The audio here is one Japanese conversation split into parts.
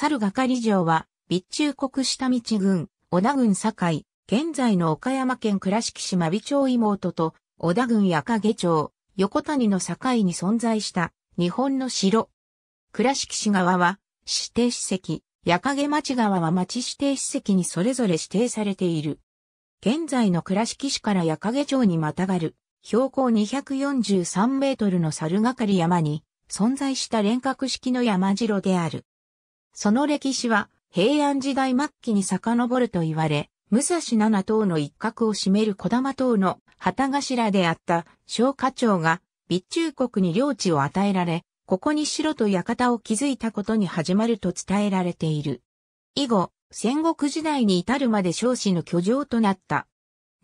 猿係城は、備中国下道郡、小田郡境、現在の岡山県倉敷市真備町妹と、小田郡矢影町、横谷の境に存在した、日本の城。倉敷市側は、指定史跡、矢影町側は町指定史跡にそれぞれ指定されている。現在の倉敷市から矢影町にまたがる、標高243メートルの猿係山に、存在した連郭式の山城である。その歴史は平安時代末期に遡ると言われ、武蔵七島の一角を占める小玉島の旗頭であった小課長が備中国に領地を与えられ、ここに城と館を築いたことに始まると伝えられている。以後、戦国時代に至るまで少子の居城となった。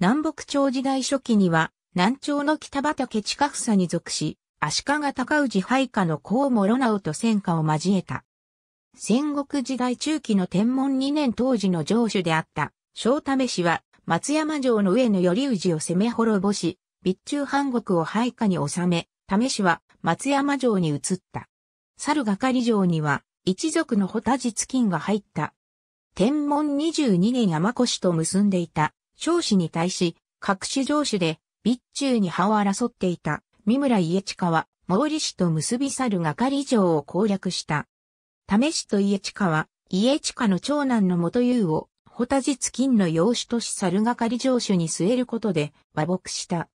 南北朝時代初期には、南朝の北畑近房に属し、足利高氏配下の甲諸直と戦火を交えた。戦国時代中期の天文2年当時の城主であった、正為氏は、松山城の上の頼氏を攻め滅ぼし、備中藩国を配下に収め、為氏は松山城に移った。猿係城には、一族のホタジツ金が入った。天文22年山越と結んでいた、少子に対し、各種城主で、備中に歯を争っていた、三村家近は、毛利氏と結び猿係城を攻略した。試しと家近は、家近の長男の元優を、ホタジツ金の養子とし猿がり城主に据えることで、和睦した。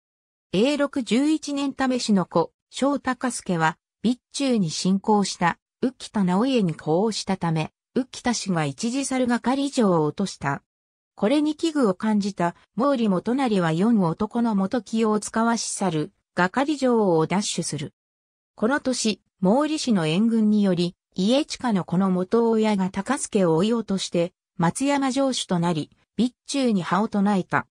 永禄1一年試しの子、小高助は、備中に侵攻した、浮田直家に呼応したため、浮田氏が一時猿がり城を落とした。これに危惧を感じた毛利元就は四男の元清を使わし猿、がかり城を奪取する。この年、毛利氏の援軍により、家近のこの元親が高助を追い落として、松山城主となり、備中に葉を唱えた。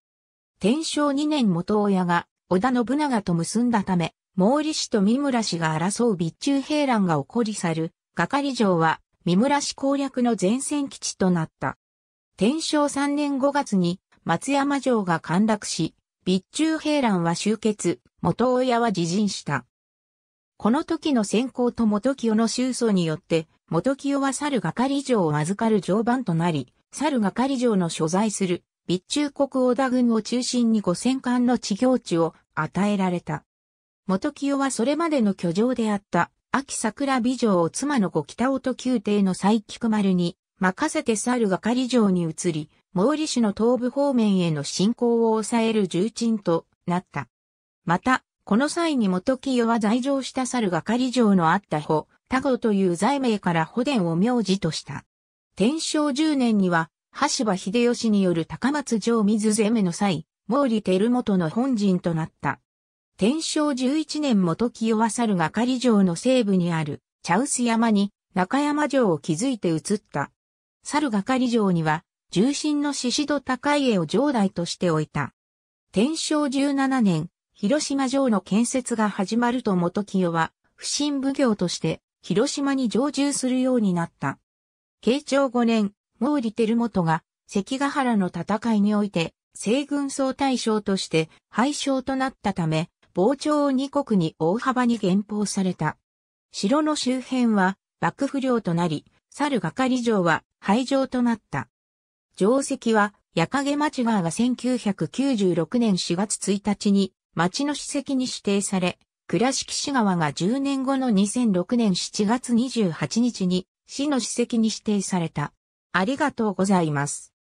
天正2年元親が、織田信長と結んだため、毛利氏と三村氏が争う備中兵乱が起こり去る、係城は、三村氏攻略の前線基地となった。天正3年5月に、松山城が陥落し、備中兵乱は終結、元親は自陣した。この時の先行と元清の収訴によって、元清は猿係城を預かる常番となり、猿係城の所在する、備中国織田軍を中心に五千貫の地行地を与えられた。元清はそれまでの居城であった、秋桜美城を妻の子北音宮廷の佐菊丸に、任せて猿係城に移り、毛利氏の東部方面への進攻を抑える重鎮となった。また、この際に元清は在城した猿が狩城のあった保、田護という罪名から保伝を名字とした。天正10年には、橋場秀吉による高松城水攻めの際、毛利輝元の本陣となった。天正11年元清は猿が狩城の西部にある、茶臼山に中山城を築いて移った。猿が狩城には、重臣の子戸高家を城代としておいた。天正17年、広島城の建設が始まると元清は、不審奉行として、広島に常住するようになった。慶長5年、毛利輝元が、関ヶ原の戦いにおいて、西軍総大将として廃将となったため、傍聴を二国に大幅に減俸された。城の周辺は幕府領となり、猿係城は廃城となった。城石は、矢影町川が1996年4月1日に町の史跡に指定され、倉敷市川が10年後の2006年7月28日に市の史跡に指定された。ありがとうございます。